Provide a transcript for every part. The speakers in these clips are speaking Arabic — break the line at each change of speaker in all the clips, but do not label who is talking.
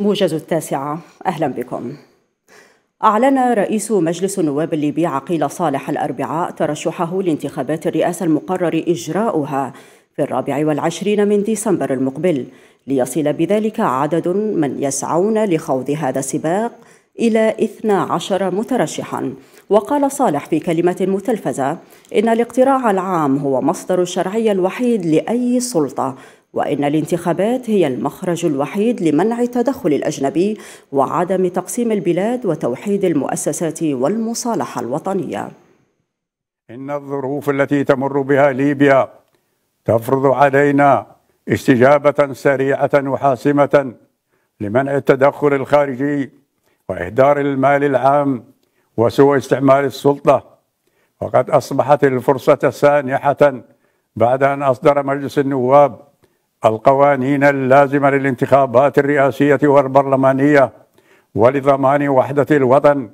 موجز التاسعة أهلا بكم أعلن رئيس مجلس النواب الليبي عقيل صالح الأربعاء ترشحه لانتخابات الرئاسة المقرر إجراؤها في الرابع والعشرين من ديسمبر المقبل ليصل بذلك عدد من يسعون لخوض هذا السباق إلى 12 مترشحا وقال صالح في كلمة متلفزة إن الاقتراع العام هو مصدر الشرعية الوحيد لأي سلطة وإن الانتخابات هي المخرج الوحيد لمنع التدخل الأجنبي وعدم تقسيم البلاد وتوحيد المؤسسات والمصالحة الوطنية
إن الظروف التي تمر بها ليبيا تفرض علينا استجابة سريعة وحاسمة لمنع التدخل الخارجي وإهدار المال العام وسوء استعمال السلطة وقد أصبحت الفرصة سانحة بعد أن أصدر مجلس النواب القوانين اللازمة للانتخابات الرئاسية والبرلمانية ولضمان وحدة الوطن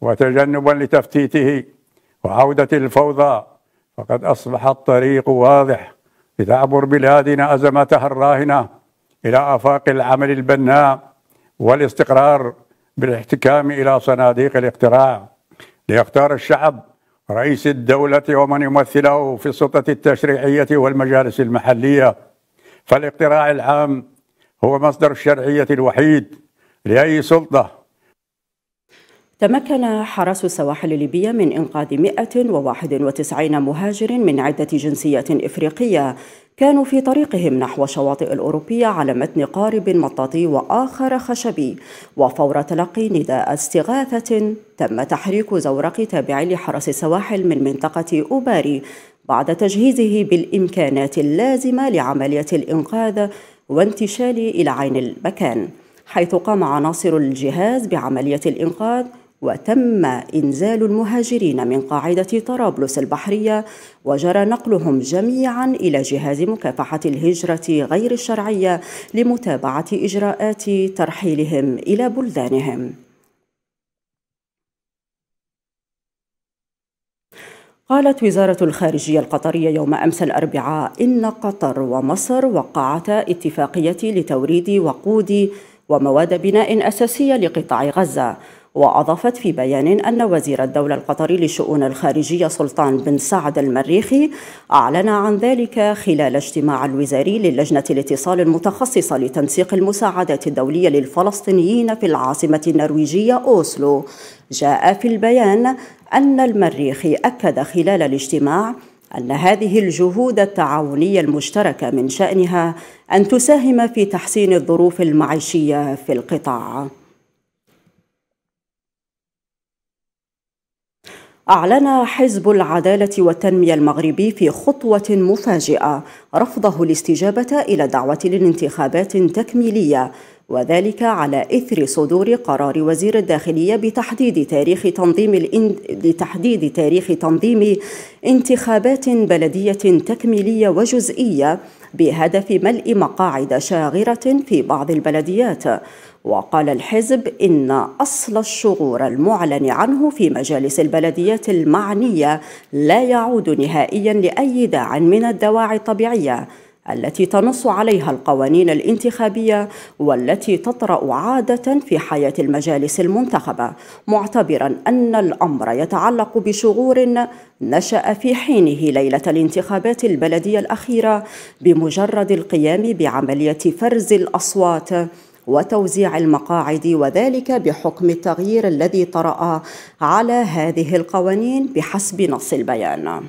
وتجنبا لتفتيته وعودة الفوضى فقد أصبح الطريق واضح لتعبر بلادنا أزمتها الراهنة إلى آفاق العمل البناء والاستقرار بالاحتكام إلى صناديق الاقتراع ليختار الشعب رئيس الدولة ومن يمثله في السلطة التشريعية والمجالس المحلية فالاقتراع العام هو مصدر الشرعية الوحيد لأي سلطة
تمكن حرس السواحل الليبية من إنقاذ 191 مهاجر من عدة جنسيات إفريقية كانوا في طريقهم نحو الشواطئ الأوروبية على متن قارب مطاطي وآخر خشبي وفور تلقي نداء استغاثة تم تحريك زورق تابع لحرس السواحل من منطقة أوباري بعد تجهيزه بالإمكانات اللازمة لعملية الإنقاذ وانتشال إلى عين المكان حيث قام عناصر الجهاز بعملية الإنقاذ وتم إنزال المهاجرين من قاعدة طرابلس البحرية وجرى نقلهم جميعا إلى جهاز مكافحة الهجرة غير الشرعية لمتابعة إجراءات ترحيلهم إلى بلدانهم قالت وزارة الخارجية القطرية يوم أمس الأربعاء إن قطر ومصر وقعتا اتفاقية لتوريد وقود ومواد بناء أساسية لقطاع غزة وأضافت في بيان أن وزير الدولة القطري للشؤون الخارجية سلطان بن سعد المريخي أعلن عن ذلك خلال اجتماع الوزاري للجنة الاتصال المتخصصة لتنسيق المساعدات الدولية للفلسطينيين في العاصمة النرويجية أوسلو جاء في البيان أن المريخي أكد خلال الاجتماع أن هذه الجهود التعاونية المشتركة من شأنها أن تساهم في تحسين الظروف المعيشية في القطاع أعلن حزب العدالة والتنمية المغربي في خطوة مفاجئة رفضه الاستجابة إلى دعوة للانتخابات تكميلية وذلك على إثر صدور قرار وزير الداخلية بتحديد تاريخ تنظيم الان... لتحديد تاريخ تنظيم انتخابات بلدية تكميلية وجزئية بهدف ملء مقاعد شاغرة في بعض البلديات وقال الحزب إن أصل الشغور المعلن عنه في مجالس البلديات المعنية لا يعود نهائيا لأي داع من الدواعي الطبيعية التي تنص عليها القوانين الانتخابية والتي تطرأ عادة في حياة المجالس المنتخبة معتبرا أن الأمر يتعلق بشغور نشأ في حينه ليلة الانتخابات البلدية الأخيرة بمجرد القيام بعملية فرز الأصوات وتوزيع المقاعد وذلك بحكم التغيير الذي طرأ على هذه القوانين بحسب نص البيان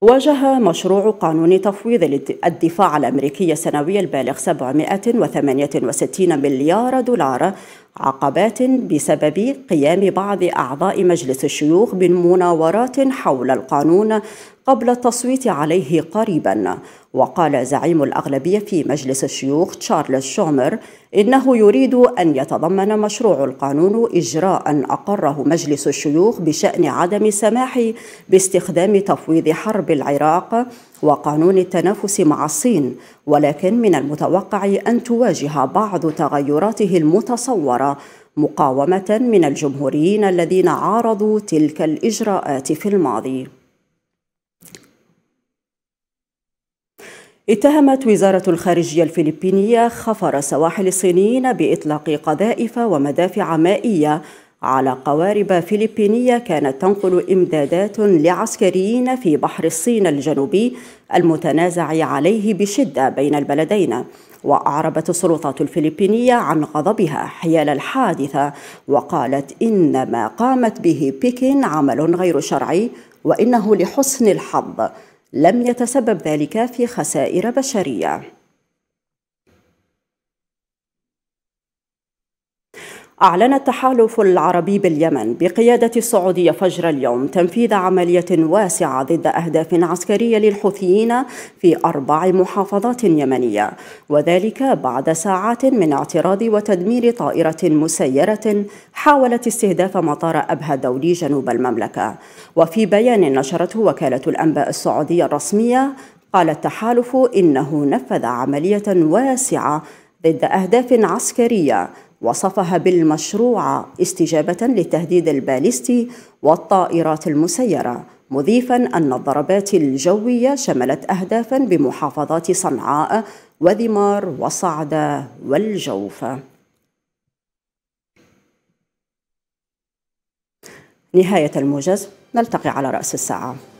واجه مشروع قانون تفويض الدفاع الأمريكي السنوي البالغ 768 مليار دولار عقبات بسبب قيام بعض أعضاء مجلس الشيوخ بمناورات حول القانون قبل التصويت عليه قريبا وقال زعيم الأغلبية في مجلس الشيوخ تشارلز شومر إنه يريد أن يتضمن مشروع القانون إجراء أقره مجلس الشيوخ بشأن عدم السماح باستخدام تفويض حرب العراق وقانون التنافس مع الصين ولكن من المتوقع أن تواجه بعض تغيراته المتصورة مقاومة من الجمهوريين الذين عارضوا تلك الإجراءات في الماضي اتهمت وزارة الخارجية الفلبينية خفر سواحل الصينيين بإطلاق قذائف ومدافع مائية على قوارب فلبينية كانت تنقل إمدادات لعسكريين في بحر الصين الجنوبي المتنازع عليه بشدة بين البلدين وأعربت السلطات الفلبينية عن غضبها حيال الحادثة وقالت إن ما قامت به بكين عمل غير شرعي وإنه لحسن الحظ لم يتسبب ذلك في خسائر بشريه أعلن التحالف العربي باليمن بقيادة السعودية فجر اليوم تنفيذ عملية واسعة ضد أهداف عسكرية للحوثيين في أربع محافظات يمنية وذلك بعد ساعات من اعتراض وتدمير طائرة مسيرة حاولت استهداف مطار أبها الدولي جنوب المملكة وفي بيان نشرته وكالة الأنباء السعودية الرسمية قال التحالف إنه نفذ عملية واسعة ضد أهداف عسكرية وصفها بالمشروعة استجابة للتهديد الباليستي والطائرات المسيرة مضيفا أن الضربات الجوية شملت أهدافا بمحافظات صنعاء وذمار وصعدة والجوفة نهاية الموجز نلتقي على رأس الساعة